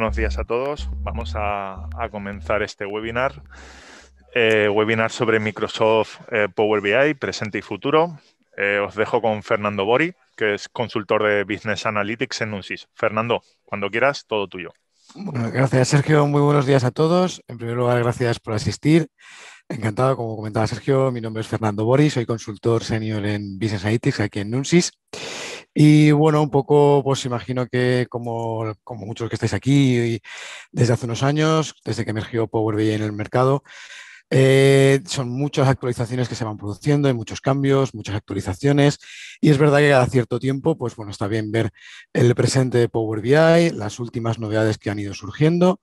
buenos días a todos. Vamos a, comenzar este webinar. Eh, webinar sobre Microsoft eh, Power BI, presente y futuro. Eh, os dejo con Fernando Bori, que es consultor de Business Analytics en Nunsis. Fernando, cuando quieras, todo tuyo. gracias, Sergio. Muy buenos días a todos. En primer lugar, gracias por asistir. Encantado, como comentaba Sergio, mi nombre es Fernando Bori, soy consultor senior en Business Analytics aquí en NUNSIS. Y bueno, un poco, pues imagino que como, como muchos que estáis aquí desde hace unos años, desde que emergió Power BI en el mercado, eh, son muchas actualizaciones que se van produciendo, hay muchos cambios, muchas actualizaciones, y es verdad que cada cierto tiempo, pues bueno, está bien ver el presente de Power BI, las últimas novedades que han ido surgiendo,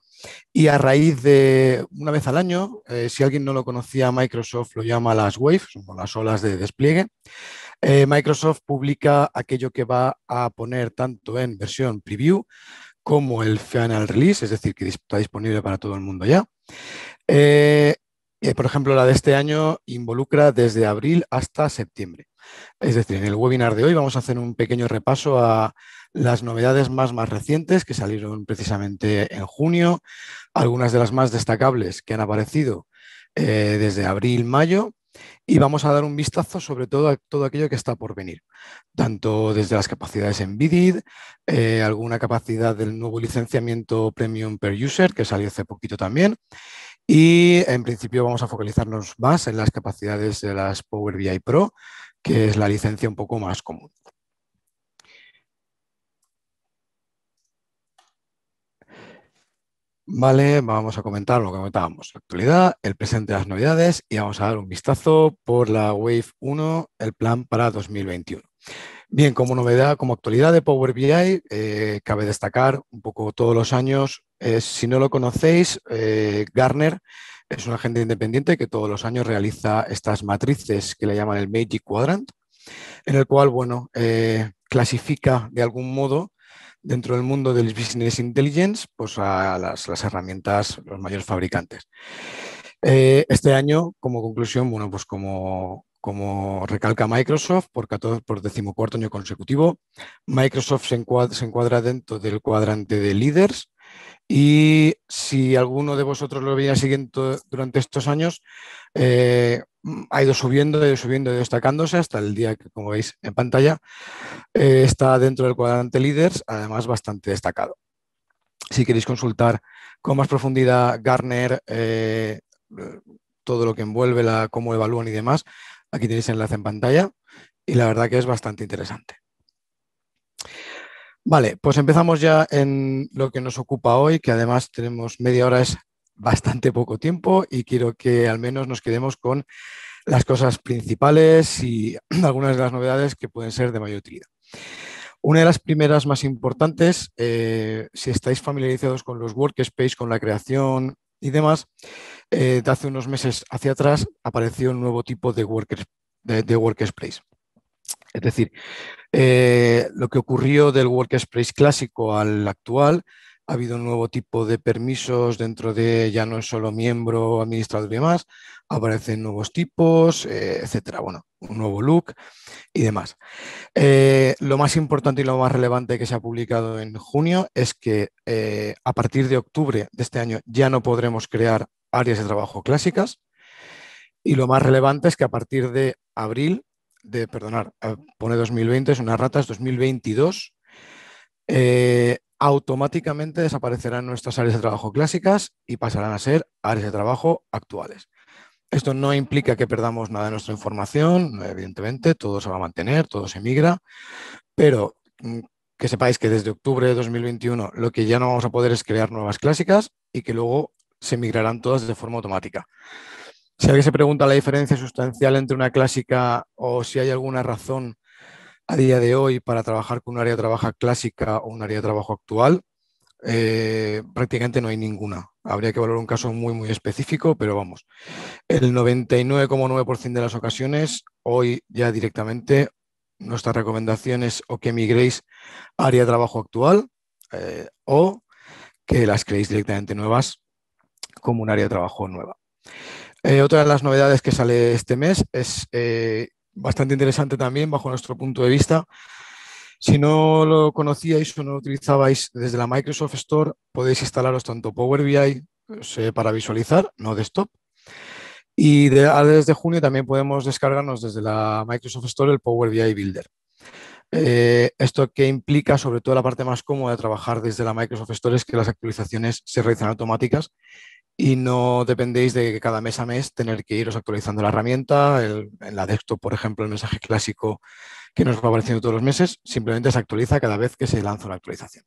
y a raíz de una vez al año, eh, si alguien no lo conocía, Microsoft lo llama las waves, como las olas de despliegue. Eh, Microsoft publica aquello que va a poner tanto en versión preview como el final release, es decir, que está disponible para todo el mundo ya. Eh, eh, por ejemplo, la de este año involucra desde abril hasta septiembre. Es decir, en el webinar de hoy vamos a hacer un pequeño repaso a las novedades más, más recientes que salieron precisamente en junio, algunas de las más destacables que han aparecido desde abril-mayo y vamos a dar un vistazo sobre todo a todo aquello que está por venir, tanto desde las capacidades en bidid, eh, alguna capacidad del nuevo licenciamiento Premium per User que salió hace poquito también. Y en principio vamos a focalizarnos más en las capacidades de las Power BI Pro, que es la licencia un poco más común. Vale, vamos a comentar lo que comentábamos, la actualidad, el presente de las novedades y vamos a dar un vistazo por la Wave 1, el plan para 2021. Bien, como novedad, como actualidad de Power BI, eh, cabe destacar un poco todos los años, eh, si no lo conocéis, eh, Garner es un agente independiente que todos los años realiza estas matrices que le llaman el Magic Quadrant, en el cual, bueno, clasifica de algún modo dentro del mundo del business intelligence pues a las, herramientas, los mayores fabricantes. Eh, este año, como conclusión, bueno, pues como, como recalca Microsoft, por, 14, por decimocuarto año consecutivo, Microsoft se encuadra, dentro del cuadrante de líderes. Y si alguno de vosotros lo veía siguiendo durante estos años, eh, ha ido subiendo, ha ido subiendo, y destacándose hasta el día que, como veis en pantalla, eh, está dentro del cuadrante líderes, además bastante destacado. Si queréis consultar con más profundidad Garner, eh, todo lo que envuelve, la, cómo evalúan y demás, aquí tenéis el enlace en pantalla y la verdad que es bastante interesante. Vale, pues empezamos ya en lo que nos ocupa hoy, que además tenemos media hora es bastante poco tiempo y quiero que al menos nos quedemos con las cosas principales y algunas de las novedades que pueden ser de mayor utilidad. Una de las primeras más importantes, eh, si estáis familiarizados con los workspace, con la creación y demás, eh, de hace unos meses hacia atrás apareció un nuevo tipo de, workspace. Es decir, eh, lo que ocurrió del workspace clásico al actual ha habido un nuevo tipo de permisos dentro de ya no es solo miembro, administrador y demás, aparecen nuevos tipos, eh, etcétera. Bueno, un nuevo look y demás. Eh, lo más importante y lo más relevante que se ha publicado en junio es que eh, a partir de octubre de este año ya no podremos crear áreas de trabajo clásicas. Y lo más relevante es que a partir de abril, de perdonar, pone 2020, es unas ratas 2022, eh, automáticamente desaparecerán nuestras áreas de trabajo clásicas y pasarán a ser áreas de trabajo actuales. Esto no implica que perdamos nada de nuestra información, evidentemente, todo se va a mantener, todo se migra, pero mm, que sepáis que desde octubre de 2021 lo que ya no vamos a poder es crear nuevas clásicas y que luego se migrarán todas de forma automática. Si alguien se pregunta la diferencia sustancial entre una clásica o si hay alguna razón a día de hoy para trabajar con un área de trabajo clásica o un área de trabajo actual, eh, prácticamente no hay ninguna. Habría que valorar un caso muy, muy específico, pero vamos, el 99,9% de las ocasiones, hoy ya directamente, nuestra recomendación es o que migréis a área de trabajo actual eh, o que las creéis directamente nuevas como un área de trabajo nueva. Eh, otra de las novedades que sale este mes es bastante interesante también bajo nuestro punto de vista. Si no lo conocíais o no lo utilizabais desde la Microsoft Store, podéis instalaros tanto Power BI eh, para visualizar, no desktop. Y desde junio también podemos descargarnos desde la Microsoft Store el Power BI Builder. Eh, esto que implica, sobre todo la parte más cómoda de trabajar desde la Microsoft Store, es que las actualizaciones se realizan automáticas y no dependéis de que cada mes a mes tener que iros actualizando la herramienta. en la desktop, por ejemplo, el mensaje clásico que nos va apareciendo todos los meses simplemente se actualiza cada vez que se lanza una actualización.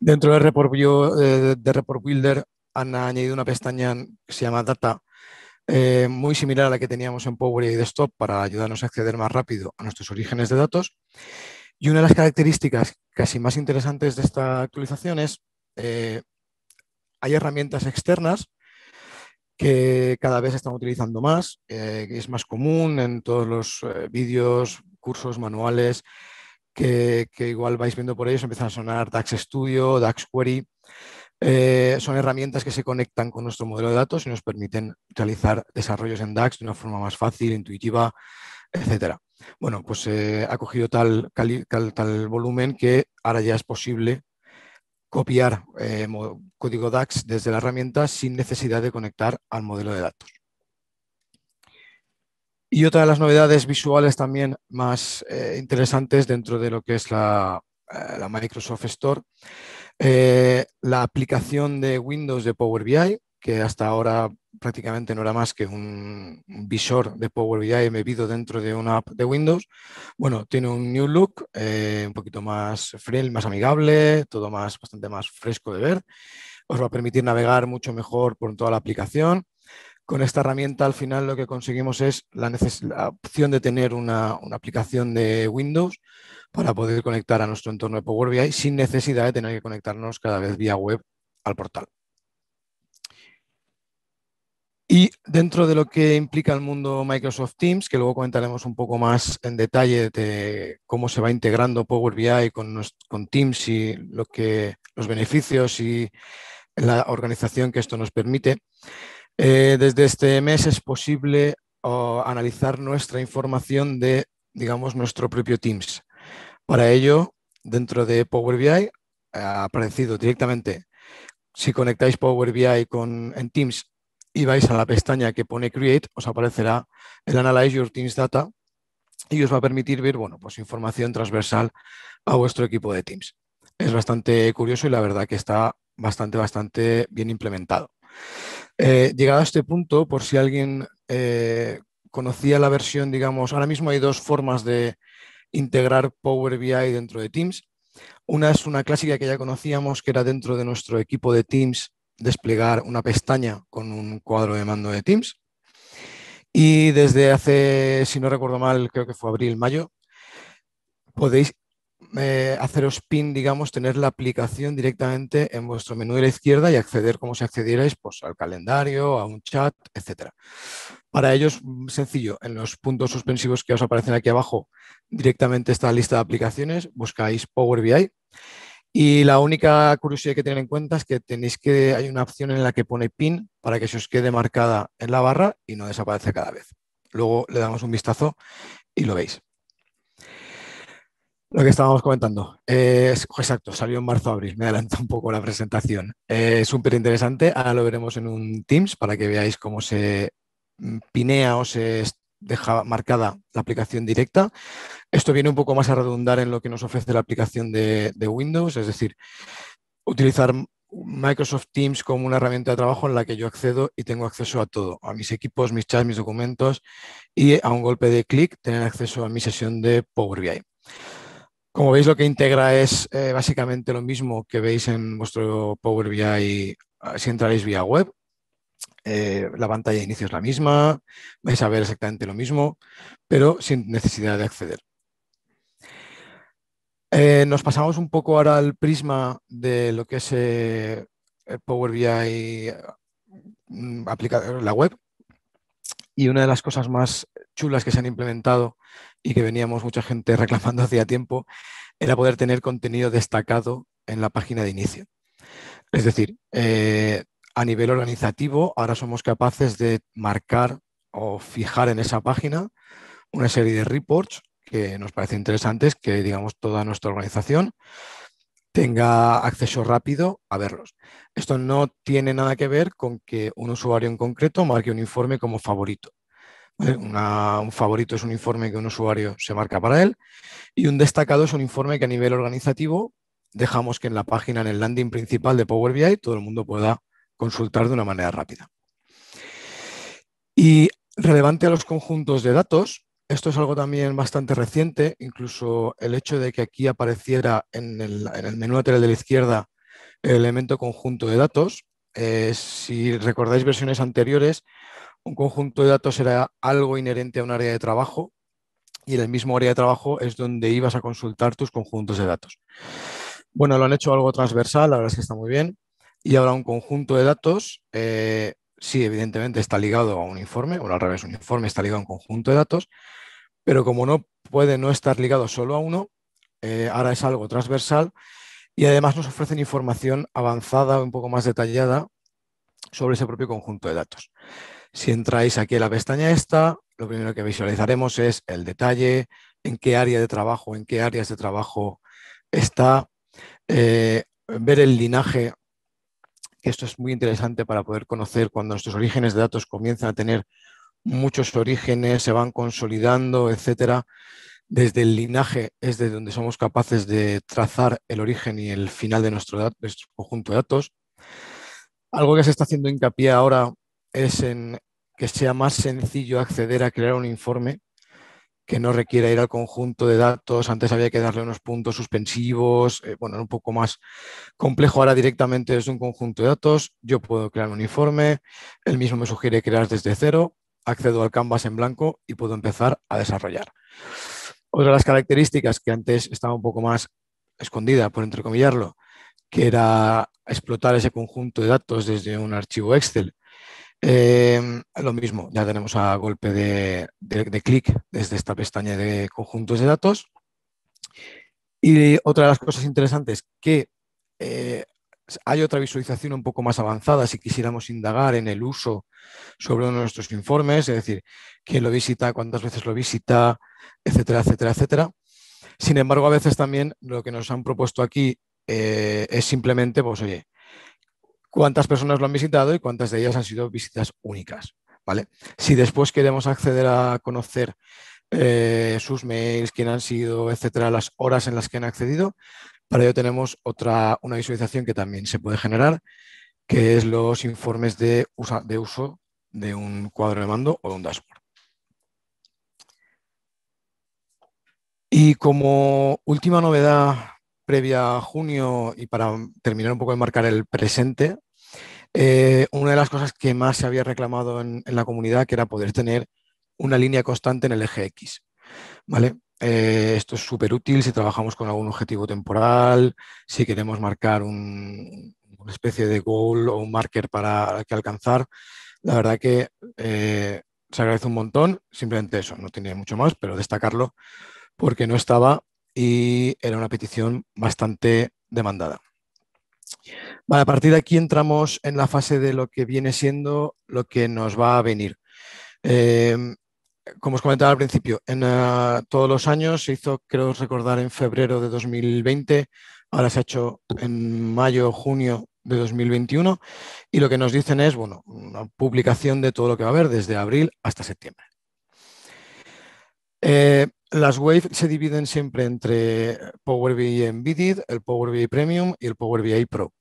Dentro del report, eh, de report Builder han añadido una pestaña que se llama Data, eh, muy similar a la que teníamos en Power BI Desktop para ayudarnos a acceder más rápido a nuestros orígenes de datos. Y una de las características casi más interesantes de esta actualización es eh, hay herramientas externas que cada vez se están utilizando más, eh, que es más común en todos los eh, vídeos, cursos, manuales, que, igual vais viendo por ellos, empiezan a sonar DAX Studio, DAX Query. Eh, son herramientas que se conectan con nuestro modelo de datos y nos permiten realizar desarrollos en DAX de una forma más fácil, intuitiva, etc. Bueno, pues ha cogido tal, tal, volumen que ahora ya es posible copiar eh, código DAX desde la herramienta sin necesidad de conectar al modelo de datos. Y otra de las novedades visuales también más eh, interesantes dentro de lo que es la, eh, Microsoft Store, la aplicación de Windows de Power BI, que hasta ahora prácticamente no era más que un visor de Power BI bebido dentro de una app de Windows. Bueno, tiene un new look, eh, un poquito más friendly, más amigable, todo más, bastante más fresco de ver. Os va a permitir navegar mucho mejor por toda la aplicación. Con esta herramienta al final lo que conseguimos es la, opción de tener una, una aplicación de Windows para poder conectar a nuestro entorno de Power BI sin necesidad de tener que conectarnos cada vez vía web al portal. Y dentro de lo que implica el mundo Microsoft Teams, que luego comentaremos un poco más en detalle de cómo se va integrando Power BI con, con Teams y lo que, los beneficios y la organización que esto nos permite, eh, desde este mes es posible analizar nuestra información de, digamos, nuestro propio Teams. Para ello, dentro de Power BI ha aparecido directamente si conectáis Power BI con, en Teams, y vais a la pestaña que pone Create, os aparecerá el Analyze Your Teams Data y os va a permitir ver bueno, pues, información transversal a vuestro equipo de Teams. Es bastante curioso y la verdad que está bastante, bastante bien implementado. Eh, llegado a este punto, por si alguien eh, conocía la versión, digamos, ahora mismo hay dos formas de integrar Power BI dentro de Teams. Una es una clásica que ya conocíamos, que era dentro de nuestro equipo de Teams desplegar una pestaña con un cuadro de mando de Teams. Y desde hace, si no recuerdo mal, creo que fue abril, mayo, podéis eh, haceros pin, digamos, tener la aplicación directamente en vuestro menú de la izquierda y acceder como si accedierais pues, al calendario, a un chat, etc. Para ello es sencillo, en los puntos suspensivos que os aparecen aquí abajo, directamente está la lista de aplicaciones, buscáis Power BI y la única curiosidad que tener en cuenta es que tenéis que, hay una opción en la que pone pin para que se os quede marcada en la barra y no desaparece cada vez. Luego le damos un vistazo y lo veis. Lo que estábamos comentando. Eh, exacto, salió en marzo-abril. Me adelanta un poco la presentación. Eh, es Súper interesante. Ahora lo veremos en un Teams para que veáis cómo se mm, pinea o se deja marcada la aplicación directa. Esto viene un poco más a redundar en lo que nos ofrece la aplicación de, Windows, es decir, utilizar Microsoft Teams como una herramienta de trabajo en la que yo accedo y tengo acceso a todo, a mis equipos, mis chats, mis documentos y a un golpe de clic tener acceso a mi sesión de Power BI. Como veis, lo que integra es eh, básicamente lo mismo que veis en vuestro Power BI eh, si entraréis vía web, eh, la pantalla de inicio es la misma, vais a ver exactamente lo mismo, pero sin necesidad de acceder. Eh, nos pasamos un poco ahora al prisma de lo que es eh, Power BI mm, aplicado la web. Y una de las cosas más chulas que se han implementado y que veníamos mucha gente reclamando hacía tiempo era poder tener contenido destacado en la página de inicio. Es decir, a nivel organizativo, ahora somos capaces de marcar o fijar en esa página una serie de reports que nos parece interesantes que, digamos, toda nuestra organización tenga acceso rápido a verlos. Esto no tiene nada que ver con que un usuario en concreto marque un informe como favorito. un favorito es un informe que un usuario se marca para él y un destacado es un informe que a nivel organizativo dejamos que en la página, en el landing principal de Power BI, todo el mundo pueda consultar de una manera rápida. Y relevante a los conjuntos de datos, esto es algo también bastante reciente, incluso el hecho de que aquí apareciera en el, menú lateral de la izquierda el elemento conjunto de datos. Eh, si recordáis versiones anteriores, un conjunto de datos era algo inherente a un área de trabajo y en el mismo área de trabajo es donde ibas a consultar tus conjuntos de datos. Bueno, lo han hecho algo transversal, la verdad es que está muy bien. Y ahora un conjunto de datos, eh, sí, evidentemente está ligado a un informe, o al revés, un informe está ligado a un conjunto de datos, pero como no puede no estar ligado solo a uno, eh, ahora es algo transversal y además nos ofrecen información avanzada, un poco más detallada sobre ese propio conjunto de datos. Si entráis aquí a la pestaña esta, lo primero que visualizaremos es el detalle, en qué área de trabajo, en qué áreas de trabajo está, eh, ver el linaje esto es muy interesante para poder conocer cuando nuestros orígenes de datos comienzan a tener muchos orígenes, se van consolidando, etcétera. Desde el linaje es de donde somos capaces de trazar el origen y el final de nuestro conjunto de datos. Algo que se está haciendo hincapié ahora es en que sea más sencillo acceder a crear un informe que no requiera ir al conjunto de datos. Antes había que darle unos puntos suspensivos. Eh, bueno, era un poco más complejo. Ahora directamente es un conjunto de datos. Yo puedo crear un informe. El mismo me sugiere crear desde cero. Accedo al canvas en blanco y puedo empezar a desarrollar. Otra de las características que antes estaba un poco más escondida, por entrecomillarlo, que era explotar ese conjunto de datos desde un archivo Excel Em, lo mismo, ya tenemos a golpe de, clic desde esta pestaña de conjuntos de datos. Y otra de las cosas interesantes que eh, hay otra visualización un poco más avanzada si quisiéramos indagar en el uso sobre nuestros informes, es decir, quién lo visita, cuántas veces lo visita, etcétera, etcétera, etcétera. Sin embargo, a veces también lo que nos han propuesto aquí eh, es simplemente, pues oye, cuántas personas lo han visitado y cuántas de ellas han sido visitas únicas. ¿vale? Si después queremos acceder a conocer eh, sus mails, quién han sido, etcétera, las horas en las que han accedido, para ello tenemos otra, una visualización que también se puede generar, que es los informes de, de uso de un cuadro de mando o de un dashboard. Y como última novedad previa a junio y para terminar un poco de marcar el presente, eh, una de las cosas que más se había reclamado en, la comunidad, que era poder tener una línea constante en el eje X. ¿vale? Eh, esto es súper útil si trabajamos con algún objetivo temporal, si queremos marcar una especie de goal o un marker para que alcanzar. La verdad que eh, se agradece un montón, simplemente eso, no tenía mucho más, pero destacarlo porque no estaba y era una petición bastante demandada a partir de aquí entramos en la fase de lo que viene siendo lo que nos va a venir. Em, como os comentaba al principio, en eh, todos los años se hizo, creo recordar, en febrero de 2020, ahora se ha hecho en mayo, junio de 2021, y lo que nos dicen es, bueno, una publicación de todo lo que va a haber desde abril hasta septiembre. Eh, las Wave se dividen siempre entre Power BI Embedded, el Power BI Premium y el Power BI Pro.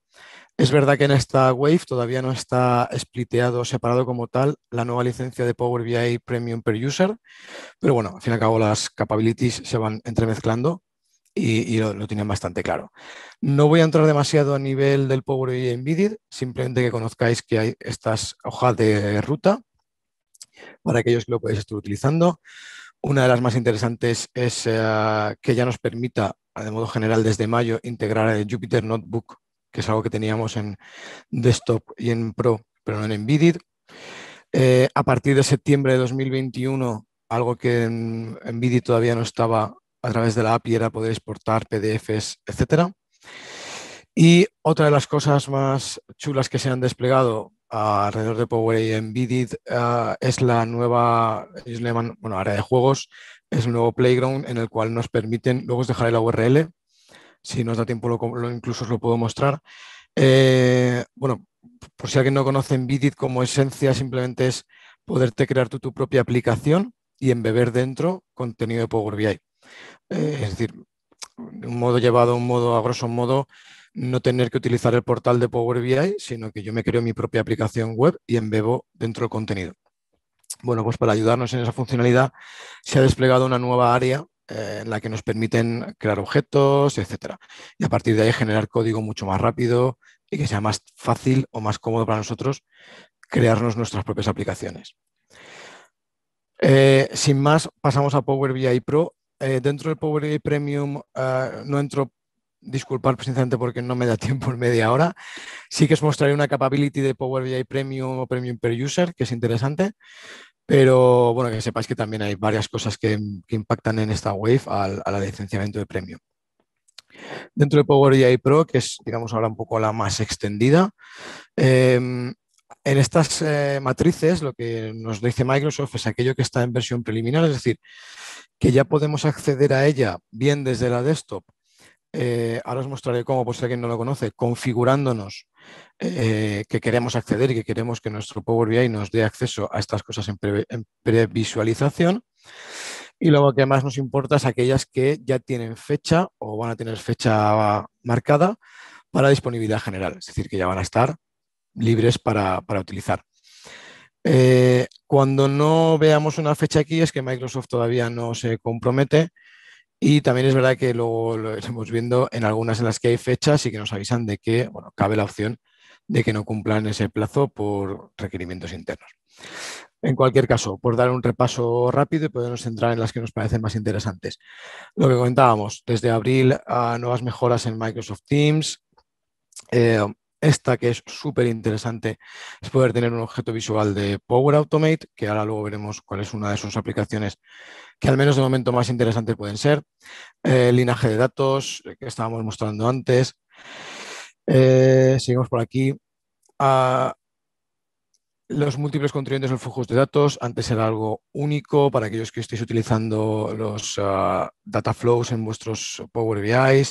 Es verdad que en esta Wave todavía no está spliteado, separado como tal, la nueva licencia de Power BI Premium per User, pero bueno, al fin y al cabo las capabilities se van entremezclando y, y lo, lo, tienen bastante claro. No voy a entrar demasiado a nivel del Power BI Embedded, simplemente que conozcáis que hay estas hojas de ruta para aquellos que lo podéis estar utilizando. Una de las más interesantes es eh, que ya nos permita, de modo general, desde mayo, integrar el Jupyter Notebook, que es algo que teníamos en Desktop y en Pro, pero no en Embedded. Eh, a partir de septiembre de 2021, algo que en Embedded todavía no estaba a través de la API era poder exportar PDFs, etcétera. Y otra de las cosas más chulas que se han desplegado alrededor de Power en Embedded eh, es la nueva bueno, área de juegos, es un nuevo playground en el cual nos permiten, luego os dejaré la URL, si nos da tiempo lo, incluso os lo puedo mostrar. Eh, bueno, por si alguien no conoce Embedded como esencia, simplemente es poderte crear tu propia aplicación y embeber dentro contenido de Power BI. Eh, es decir, de un modo llevado, un modo a grosso modo, no tener que utilizar el portal de Power BI, sino que yo me creo mi propia aplicación web y embebo dentro del contenido. Bueno, pues para ayudarnos en esa funcionalidad se ha desplegado una nueva área eh, en la que nos permiten crear objetos, etcétera. Y a partir de ahí generar código mucho más rápido y que sea más fácil o más cómodo para nosotros crearnos nuestras propias aplicaciones. Eh, sin más, pasamos a Power BI Pro. Eh, dentro del Power BI Premium no entro disculpar precisamente porque no me da tiempo en media hora. Sí que os mostraré una capability de Power BI Premium o Premium per User, que es interesante, pero bueno, que sepáis que también hay varias cosas que, impactan en esta wave al, al, licenciamiento de Premium. Dentro de Power BI Pro, que es, digamos, ahora un poco la más extendida, em, en estas eh, matrices, lo que nos dice Microsoft es aquello que está en versión preliminar, es decir, que ya podemos acceder a ella bien desde la desktop eh, ahora os mostraré cómo, por si alguien no lo conoce, configurándonos eh, que queremos acceder y que queremos que nuestro Power BI nos dé acceso a estas cosas en, previsualización. Y luego que más nos importa es aquellas que ya tienen fecha o van a tener fecha marcada para disponibilidad general, es decir, que ya van a estar libres para, utilizar. Eh, cuando no veamos una fecha aquí es que Microsoft todavía no se compromete y también es verdad que luego lo iremos viendo en algunas en las que hay fechas y que nos avisan de que bueno, cabe la opción de que no cumplan ese plazo por requerimientos internos. En cualquier caso, por dar un repaso rápido y podernos centrar en las que nos parecen más interesantes. Lo que comentábamos, desde abril a nuevas mejoras en Microsoft Teams, eh, esta que es súper interesante es poder tener un objeto visual de Power Automate, que ahora luego veremos cuál es una de sus aplicaciones que al menos de momento más interesantes pueden ser. el eh, linaje de datos eh, que estábamos mostrando antes. Eh, seguimos por aquí. Ah, los múltiples contribuyentes en flujos de datos. Antes era algo único para aquellos que estéis utilizando los ah, data flows en vuestros Power BI.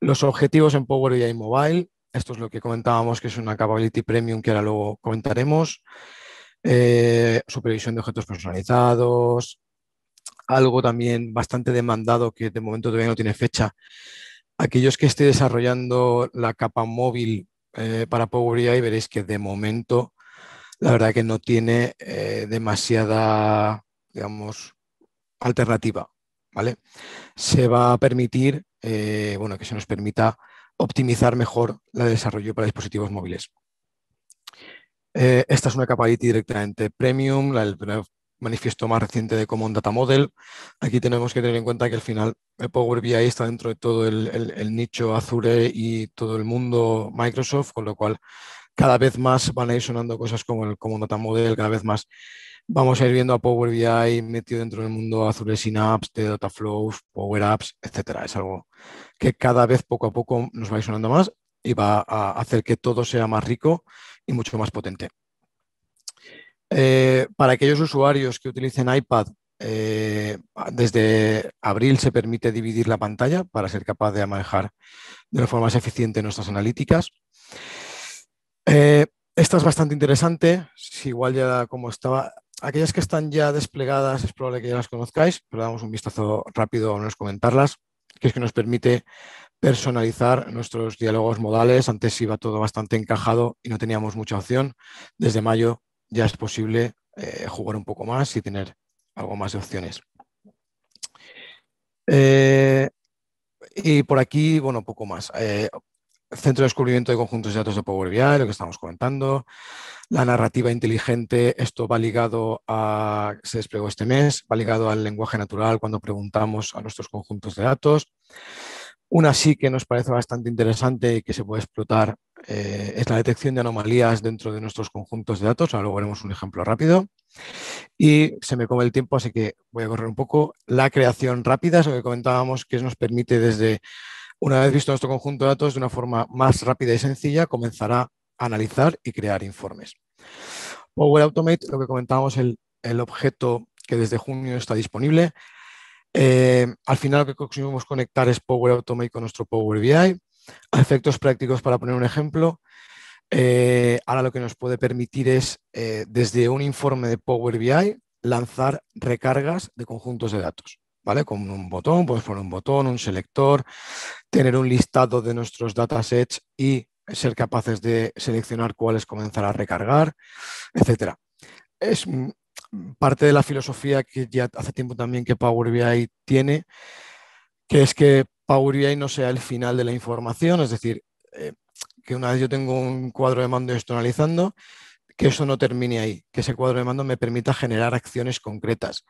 Los objetivos en Power BI Mobile esto es lo que comentábamos, que es una capability premium que ahora luego comentaremos. Eh, supervisión de objetos personalizados, algo también bastante demandado que de momento todavía no tiene fecha. Aquellos que estén desarrollando la capa móvil eh, para Power BI veréis que de momento la verdad que no tiene eh, demasiada, digamos, alternativa, ¿vale? Se va a permitir, bueno, que se nos permita optimizar mejor el desarrollo para dispositivos móviles. Eh, esta es una capability directamente premium, el manifiesto más reciente de Common Data Model. Aquí tenemos que tener en cuenta que al final el Power BI está dentro de todo el, el nicho Azure y todo el mundo Microsoft, con lo cual cada vez más van a ir sonando cosas como el Common Data Model, cada vez más Vamos a ir viendo a Power BI metido dentro del mundo Azure Synapse, de Data Flows, Power Apps, etcétera. Es algo que cada vez poco a poco nos va a ir sonando más y va a hacer que todo sea más rico y mucho más potente. Eh, para aquellos usuarios que utilicen iPad, eh, desde abril se permite dividir la pantalla para ser capaz de manejar de una forma más eficiente nuestras analíticas. Eh, esta es bastante interesante, si igual ya como estaba, aquellas que están ya desplegadas es probable que ya las conozcáis, pero damos un vistazo rápido a os comentarlas, que es que nos permite personalizar nuestros diálogos modales. Antes iba todo bastante encajado y no teníamos mucha opción. Desde mayo ya es posible eh, jugar un poco más y tener algo más de opciones. Eh, y por aquí, bueno, poco más. Eh, centro de descubrimiento de conjuntos de datos de Power BI, lo que estamos comentando, la narrativa inteligente, esto va ligado a, se desplegó este mes, va ligado al lenguaje natural cuando preguntamos a nuestros conjuntos de datos. Una sí que nos parece bastante interesante y que se puede explotar eh, es la detección de anomalías dentro de nuestros conjuntos de datos. Ahora luego veremos un ejemplo rápido. Y se me come el tiempo, así que voy a correr un poco. La creación rápida eso que comentábamos, que nos permite desde una vez visto nuestro conjunto de datos de una forma más rápida y sencilla, comenzará a analizar y crear informes. Power Automate, lo que comentábamos, el, objeto que desde junio está disponible. Eh, al final lo que conseguimos conectar es Power Automate con nuestro Power BI. A efectos prácticos, para poner un ejemplo, eh, ahora lo que nos puede permitir es, eh, desde un informe de Power BI, lanzar recargas de conjuntos de datos. ¿vale? Con un botón, puedes poner un botón, un selector, tener un listado de nuestros datasets y ser capaces de seleccionar cuáles comenzar a recargar, etc. Es mm, parte de la filosofía que ya hace tiempo también que Power BI tiene, que es que Power BI no sea el final de la información, es decir, eh, que una vez yo tengo un cuadro de mando y estoy analizando, que eso no termine ahí, que ese cuadro de mando me permita generar acciones concretas,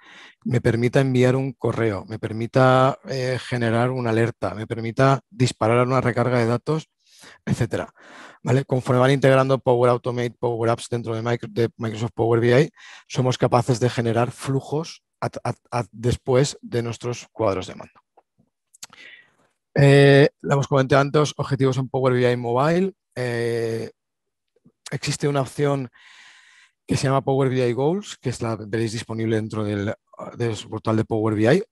me permita enviar un correo, me permita eh, generar una alerta, me permita disparar una recarga de datos, etc. ¿Vale? Conforme van integrando Power Automate, Power Apps dentro de Microsoft Power BI, somos capaces de generar flujos después de nuestros cuadros de mando. Eh, lo hemos comentado antes, objetivos en Power BI Mobile. Eh, existe una opción que se llama Power BI Goals, que es la veréis disponible dentro del, del portal de Power BI.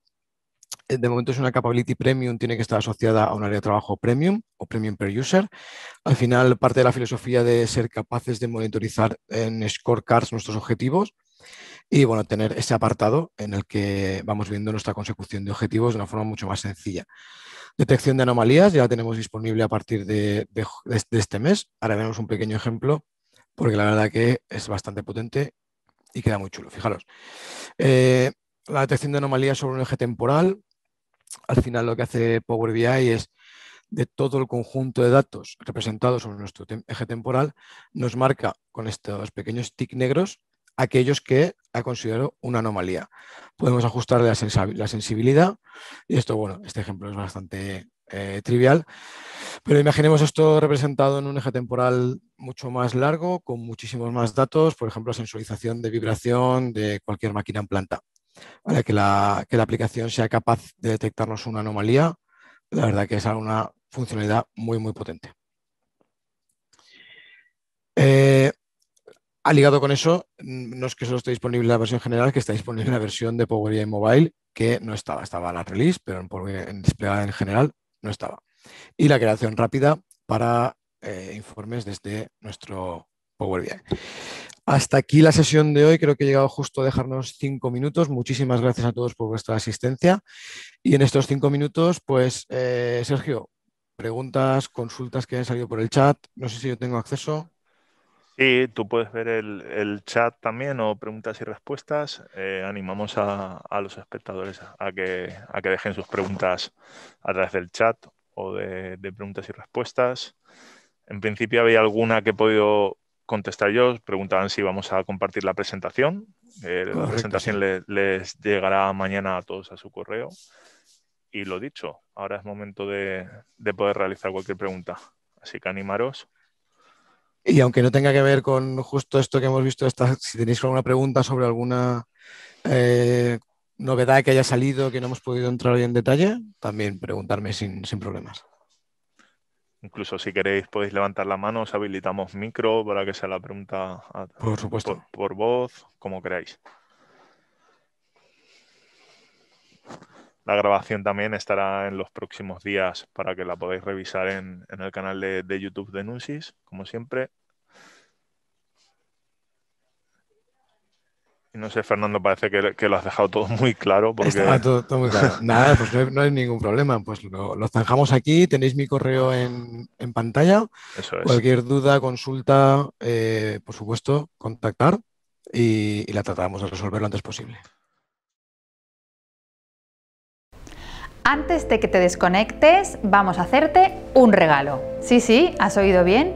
Eh, de momento es una capability premium, tiene que estar asociada a un área de trabajo premium o premium per user. Al final, parte de la filosofía de ser capaces de monitorizar en scorecards nuestros objetivos y bueno, tener ese apartado en el que vamos viendo nuestra consecución de objetivos de una forma mucho más sencilla. Detección de anomalías ya la tenemos disponible a partir de, este mes. Ahora veremos un pequeño ejemplo porque la verdad que es bastante potente y queda muy chulo. Fijaros, eh, la detección de anomalías sobre un eje temporal, al final lo que hace Power BI es de todo el conjunto de datos representados sobre nuestro eje temporal, nos marca con estos pequeños tics negros aquellos que ha considerado una anomalía. Podemos ajustar la, sensibilidad. Y esto, bueno, este ejemplo es bastante eh, trivial. Pero imaginemos esto representado en un eje temporal mucho más largo, con muchísimos más datos, por ejemplo, sensualización de vibración de cualquier máquina en planta. Para que la, que la aplicación sea capaz de detectarnos una anomalía, la verdad que es una funcionalidad muy, muy potente. Eh, Ligado con eso, mm, no es que solo esté disponible la versión general, que está disponible la versión de Power BI Mobile, que no estaba, estaba la release, pero en, en desplegada en general no estaba. Y la creación rápida para eh, informes desde nuestro Power BI. Hasta aquí la sesión de hoy. Creo que he llegado justo a dejarnos cinco minutos. Muchísimas gracias a todos por vuestra asistencia. Y en estos cinco minutos, pues, eh, Sergio, preguntas, consultas que han salido por el chat. No sé si yo tengo acceso. Sí, tú puedes ver el, chat también o preguntas y respuestas. Eh, animamos a, los espectadores a que, a que dejen sus preguntas a través del chat o de, preguntas y respuestas. En principio había alguna que he podido contestar yo. Preguntaban si vamos a compartir la presentación. Eh, la presentación les llegará mañana a todos a su correo. Y lo dicho, ahora es momento de poder realizar cualquier pregunta. Así que animaros. Y aunque no tenga que ver con justo esto que hemos visto, si tenéis alguna pregunta sobre alguna eh, novedad que haya salido que no hemos podido entrar hoy en detalle, también preguntarme sin, problemas. Incluso si queréis podéis levantar la mano, os habilitamos micro para que sea la pregunta por, supuesto. por voz, como queráis. La grabación también estará en los próximos días para que la podáis revisar en, el canal de, YouTube de Nunsis, como siempre. Y no sé, Fernando, parece que, lo has dejado todo muy claro. Porque... Nada, pues no hay, ningún problema. Pues lo, zanjamos aquí. Tenéis mi correo en, pantalla. Cualquier duda, consulta, eh, por supuesto, contactar y, y la tratamos de resolver lo antes posible. Antes de que te desconectes, vamos a hacerte un regalo. Sí, sí, has oído bien.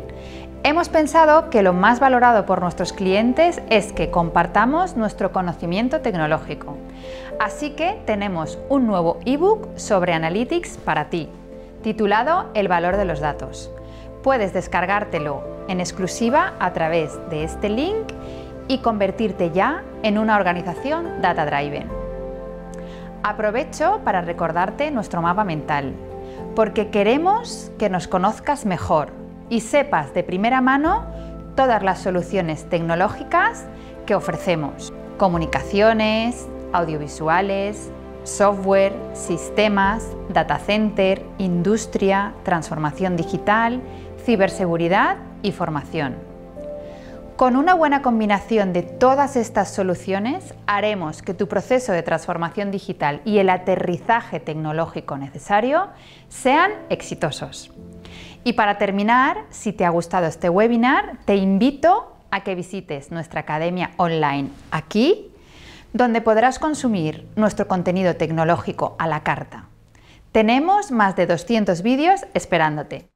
Hemos pensado que lo más valorado por nuestros clientes es que compartamos nuestro conocimiento tecnológico. Así que tenemos un nuevo ebook sobre Analytics para ti, titulado El valor de los datos. Puedes descargártelo en exclusiva a través de este link y convertirte ya en una organización data driven. Aprovecho para recordarte nuestro mapa mental, porque queremos que nos conozcas mejor y sepas de primera mano todas las soluciones tecnológicas que ofrecemos. Comunicaciones, audiovisuales, software, sistemas, data center, industria, transformación digital, ciberseguridad y formación. Con una buena combinación de todas estas soluciones, haremos que tu proceso de transformación digital y el aterrizaje tecnológico necesario sean exitosos. Y para terminar, si te ha gustado este webinar, te invito a que visites nuestra academia online aquí, donde podrás consumir nuestro contenido tecnológico a la carta. Tenemos más de 200 vídeos esperándote.